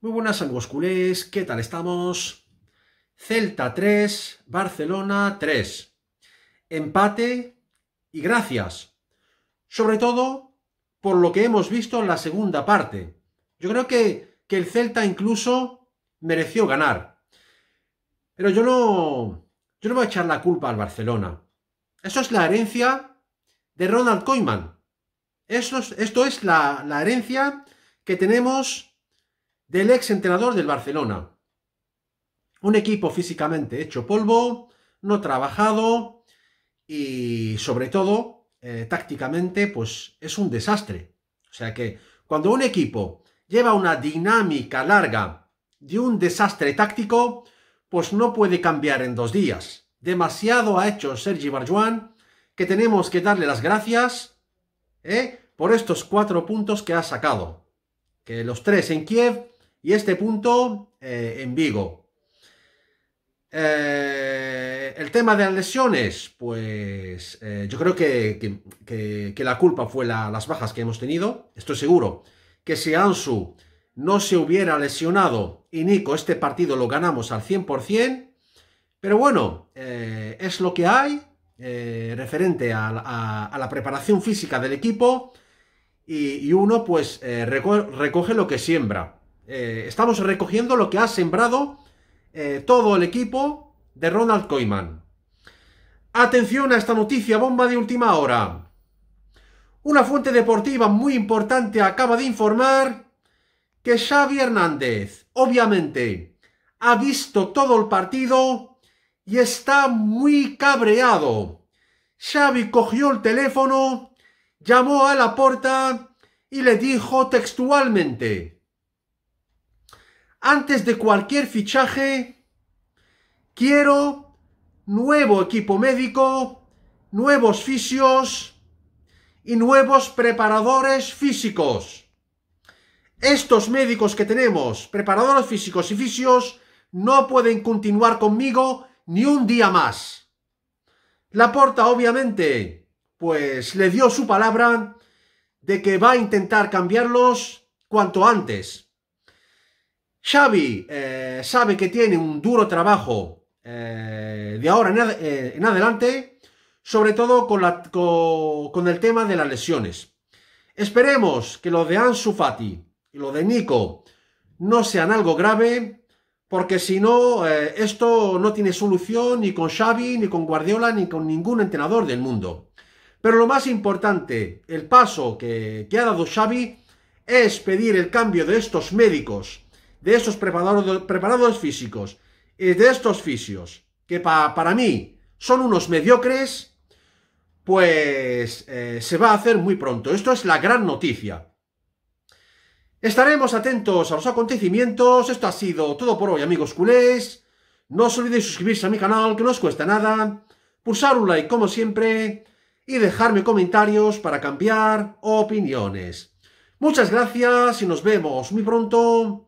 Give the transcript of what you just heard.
Muy buenas amigos culés, ¿qué tal estamos? Celta 3, Barcelona 3. Empate y gracias. Sobre todo por lo que hemos visto en la segunda parte. Yo creo que, el Celta incluso mereció ganar. Pero yo no, yo no voy a echar la culpa al Barcelona. Eso es la herencia de Ronald Koeman. Esto es, esto es la, la herencia que tenemos del ex entrenador del Barcelona. Un equipo físicamente hecho polvo, no trabajado y sobre todo eh, tácticamente pues es un desastre. O sea que cuando un equipo lleva una dinámica larga de un desastre táctico, pues no puede cambiar en dos días. Demasiado ha hecho Sergi Barjuan que tenemos que darle las gracias eh, por estos cuatro puntos que ha sacado. Que los tres en Kiev y este punto eh, en Vigo. Eh, el tema de las lesiones, pues eh, yo creo que, la culpa fue las bajas que hemos tenido. Estoy seguro que si Ansu no se hubiera lesionado y Nico, este partido lo ganamos al 100%, pero bueno, es lo que hay referente a, la preparación física del equipo y, uno pues recoge lo que siembra. Eh, estamos recogiendo lo que ha sembrado eh, todo el equipo de Ronald Koeman. Atención a esta noticia, bomba de última hora. Una fuente deportiva muy importante acaba de informar que Xavi Hernández, obviamente, ha visto todo el partido y está muy cabreado. Xavi cogió el teléfono, llamó a la puerta y le dijo textualmente, antes de cualquier fichaje, quiero nuevo equipo médico, nuevos fisios y nuevos preparadores físicos. Estos médicos que tenemos, preparadores físicos y fisios, no pueden continuar conmigo ni un día más. Laporta, obviamente, pues le dio su palabra de que va a intentar cambiarlos cuanto antes. Xavi eh, sabe que tiene un duro trabajo eh, de ahora eh, en, adelante, sobre todo con, el tema de las lesiones. Esperemos que lo de Ansu Fati y lo de Nico no sean algo grave, porque si no, esto no tiene solución ni con Xavi, ni con Guardiola, ni con ningún entrenador del mundo. Pero lo más importante, el paso que, que ha dado Xavi es pedir el cambio de estos médicos de esos preparados físicos, de estos fisios, que para mí son unos mediocres, pues eh, se va a hacer muy pronto. Esto es la gran noticia. Estaremos atentos a los acontecimientos. Esto ha sido todo por hoy, amigos culés. No os olvidéis suscribirse a mi canal, que no os cuesta nada. Pulsar un like, como siempre. Y dejarme comentarios para cambiar opiniones. Muchas gracias y nos vemos muy pronto